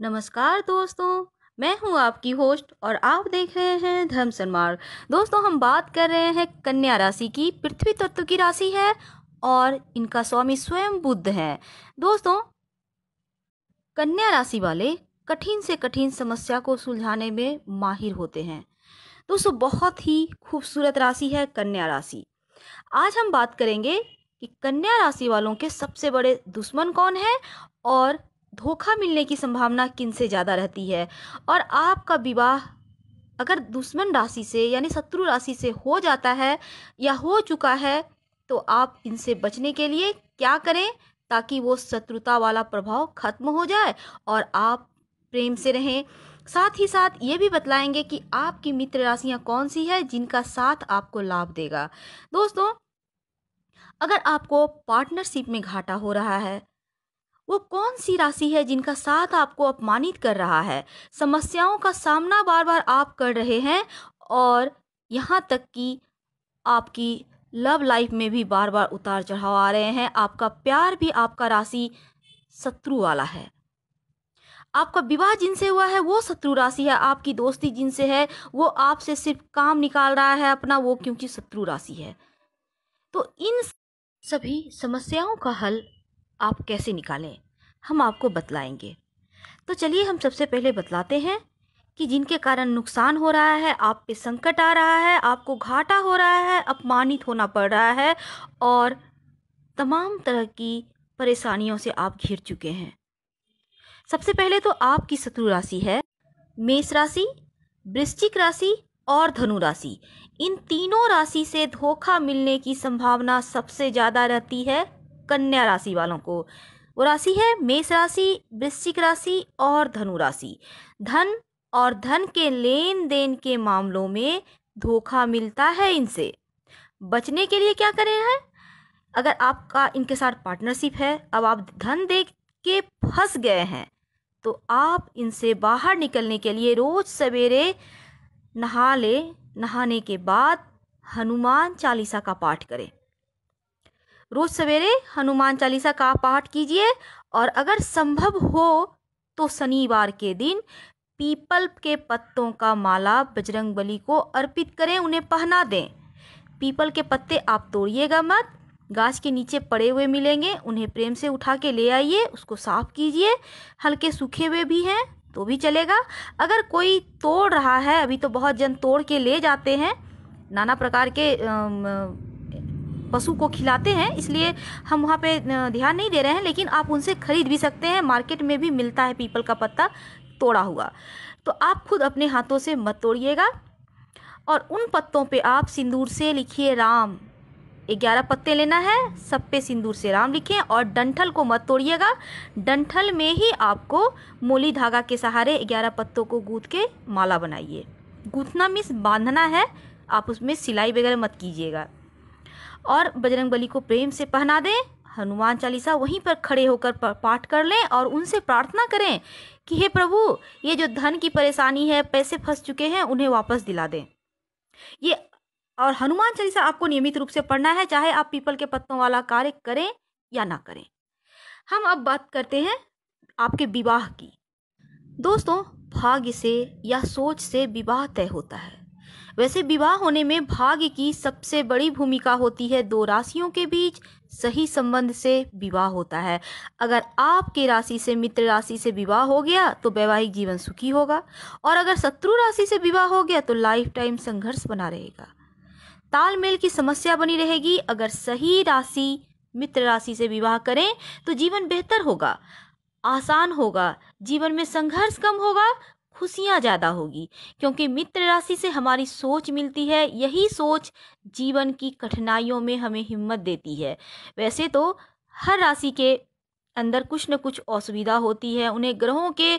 नमस्कार दोस्तों मैं हूं आपकी होस्ट और आप देख रहे हैं धर्म सन्मार्ग दोस्तों हम बात कर रहे हैं कन्या राशि की पृथ्वी तत्व की राशि है और इनका स्वामी स्वयं बुद्ध है दोस्तों कन्या राशि वाले कठिन से कठिन समस्या को सुलझाने में माहिर होते हैं दोस्तों बहुत ही खूबसूरत राशि है कन्या राशि आज हम बात करेंगे कि कन्या राशि वालों के सबसे बड़े दुश्मन कौन है और धोखा मिलने की संभावना किन से ज़्यादा रहती है और आपका विवाह अगर दुश्मन राशि से यानी शत्रु राशि से हो जाता है या हो चुका है तो आप इनसे बचने के लिए क्या करें ताकि वो शत्रुता वाला प्रभाव खत्म हो जाए और आप प्रेम से रहें साथ ही साथ ये भी बतलाएंगे कि आपकी मित्र राशियां कौन सी है जिनका साथ आपको लाभ देगा दोस्तों अगर आपको पार्टनरशिप में घाटा हो रहा है वो कौन सी राशि है जिनका साथ आपको अपमानित कर रहा है समस्याओं का सामना बार बार आप कर रहे हैं और यहाँ तक कि आपकी लव लाइफ में भी बार बार उतार चढ़ाव आ रहे हैं आपका प्यार भी आपका राशि शत्रु वाला है आपका विवाह जिनसे हुआ है वो शत्रु राशि है आपकी दोस्ती जिनसे है वो आपसे सिर्फ काम निकाल रहा है अपना वो क्योंकि शत्रु राशि है तो इन सभी समस्याओं का हल आप कैसे निकालें हम आपको बतलाएंगे तो चलिए हम सबसे पहले बतलाते हैं कि जिनके कारण नुकसान हो रहा है आप पे संकट आ रहा है आपको घाटा हो रहा है अपमानित होना पड़ रहा है और तमाम तरह की परेशानियों से आप घिर चुके हैं सबसे पहले तो आपकी शत्रु राशि है मेष राशि वृश्चिक राशि और धनु राशि इन तीनों राशि से धोखा मिलने की संभावना सबसे ज़्यादा रहती है कन्या राशि वालों को वो राशि है मेष राशि वृश्चिक राशि और धनु राशि धन और धन के लेन देन के मामलों में धोखा मिलता है इनसे बचने के लिए क्या करें हैं अगर आपका इनके साथ पार्टनरशिप है अब आप धन दे के फंस गए हैं तो आप इनसे बाहर निकलने के लिए रोज़ सवेरे नहा ले नहाने के बाद हनुमान चालीसा का पाठ करें रोज सवेरे हनुमान चालीसा का पाठ कीजिए और अगर संभव हो तो शनिवार के दिन पीपल के पत्तों का माला बजरंग बली को अर्पित करें उन्हें पहना दें पीपल के पत्ते आप तोड़िएगा मत गाछ के नीचे पड़े हुए मिलेंगे उन्हें प्रेम से उठा के ले आइए उसको साफ कीजिए हल्के सूखे हुए भी हैं तो भी चलेगा अगर कोई तोड़ रहा है अभी तो बहुत जन तोड़ के ले जाते हैं नाना प्रकार के पशु को खिलाते हैं इसलिए हम वहाँ पे ध्यान नहीं दे रहे हैं लेकिन आप उनसे खरीद भी सकते हैं मार्केट में भी मिलता है पीपल का पत्ता तोड़ा हुआ तो आप खुद अपने हाथों से मत तोड़िएगा और उन पत्तों पे आप सिंदूर से लिखिए राम ग्यारह पत्ते लेना है सब पे सिंदूर से राम लिखें और डंठल को मत तोड़िएगा डंठल में ही आपको मोली धागा के सहारे ग्यारह पत्तों को गूँथ के माला बनाइए गूँथना मिस बांधना है आप उसमें सिलाई वगैरह मत कीजिएगा और बजरंग बली को प्रेम से पहना दें हनुमान चालीसा वहीं पर खड़े होकर पाठ कर लें और उनसे प्रार्थना करें कि हे प्रभु ये जो धन की परेशानी है पैसे फंस चुके हैं उन्हें वापस दिला दें ये और हनुमान चालीसा आपको नियमित रूप से पढ़ना है चाहे आप पीपल के पत्तों वाला कार्य करें या ना करें हम अब बात करते हैं आपके विवाह की दोस्तों भाग्य से या सोच से विवाह तय होता है वैसे विवाह होने में भाग्य की सबसे बड़ी भूमिका होती है दो राशियों के बीच सही संबंध से विवाह होता है अगर आपके राशि से मित्र राशि से विवाह हो गया तो वैवाहिक जीवन सुखी होगा और अगर शत्रु राशि से विवाह हो गया तो लाइफ टाइम संघर्ष बना रहेगा तालमेल की समस्या बनी रहेगी अगर सही राशि मित्र राशि से विवाह करें तो जीवन बेहतर होगा आसान होगा जीवन में संघर्ष कम होगा खुशियाँ ज़्यादा होगी क्योंकि मित्र राशि से हमारी सोच मिलती है यही सोच जीवन की कठिनाइयों में हमें हिम्मत देती है वैसे तो हर राशि के अंदर कुछ न कुछ असुविधा होती है उन्हें ग्रहों के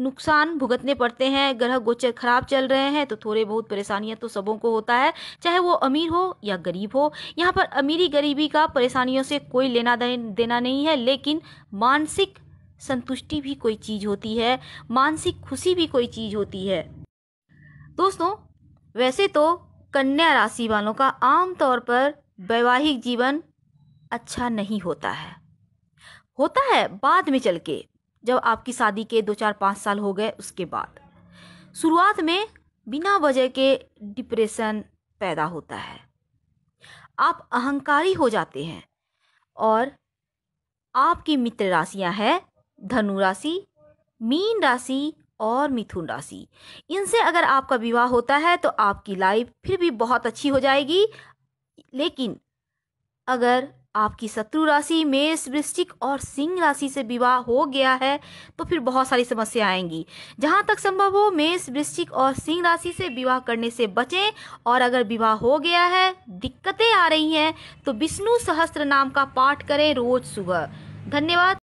नुकसान भुगतने पड़ते हैं ग्रह गोचर खराब चल रहे हैं तो थोड़े बहुत परेशानियां तो सबों को होता है चाहे वो अमीर हो या गरीब हो यहाँ पर अमीरी गरीबी का परेशानियों से कोई लेना देना नहीं है लेकिन मानसिक संतुष्टि भी कोई चीज़ होती है मानसिक खुशी भी कोई चीज़ होती है दोस्तों वैसे तो कन्या राशि वालों का आमतौर पर वैवाहिक जीवन अच्छा नहीं होता है होता है बाद में चल के जब आपकी शादी के दो चार पाँच साल हो गए उसके बाद शुरुआत में बिना वजह के डिप्रेशन पैदा होता है आप अहंकारी हो जाते हैं और आपकी मित्र राशियां हैं धनु राशि मीन राशि और मिथुन राशि इनसे अगर आपका विवाह होता है तो आपकी लाइफ फिर भी बहुत अच्छी हो जाएगी लेकिन अगर आपकी शत्रु राशि मेष वृश्चिक और सिंह राशि से विवाह हो गया है तो फिर बहुत सारी समस्या आएंगी जहाँ तक संभव हो मेष वृश्चिक और सिंह राशि से विवाह करने से बचें और अगर विवाह हो गया है दिक्कतें आ रही हैं तो विष्णु सहस्त्र नाम का पाठ करें रोज सुबह धन्यवाद